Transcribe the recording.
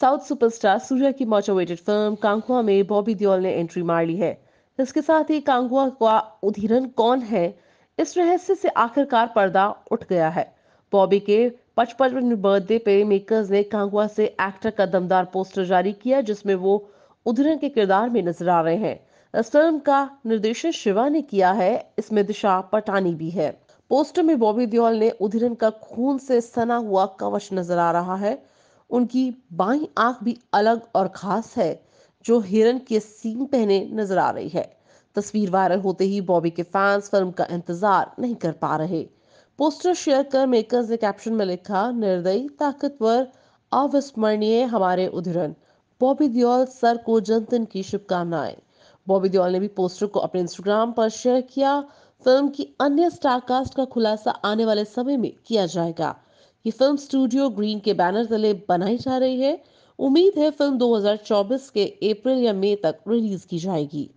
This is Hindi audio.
साउथ सुपरस्टार सूर्या की मच अवेटेड फिल्म कांगुआ में बॉबी दियोल ने एंट्री मार ली है इसके साथ ही कांगुआ का उधीरन कौन है इस रहस्य से आखिरकार पर्दा उठ गया है बॉबी के पचपन बर्थडे पे मेकर्स ने कांगुआ से एक्टर का दमदार पोस्टर जारी किया जिसमें वो उधरन के किरदार में नजर आ रहे हैं इस फिल्म का निर्देशन शिवा ने किया है इसमें दिशा पटानी भी है पोस्टर में बॉबी दियोल ने उधरन का खून से सना हुआ कवच नजर आ रहा है उनकी बाई आंख भी अलग और खास है जो हिरन के सींग पहने नजर आ रही है तस्वीर वायरल होते ही बॉबी के फैंस फिल्म का इंतजार नहीं कर पा रहे पोस्टर शेयर कर मेकर्स ने कैप्शन में लिखा निर्दयी ताकतवर अविस्मरणीय हमारे उधरन बॉबी दियोल सर को जन्मदिन की शुभकामनाएं बॉबी दियोल ने भी पोस्टर को अपने इंस्टाग्राम पर शेयर किया फिल्म की अन्य स्टार कास्ट का खुलासा आने वाले समय में किया जाएगा ये फिल्म स्टूडियो ग्रीन के बैनर तले बनाई जा रही है उम्मीद है फिल्म 2024 के अप्रैल या मई तक रिलीज की जाएगी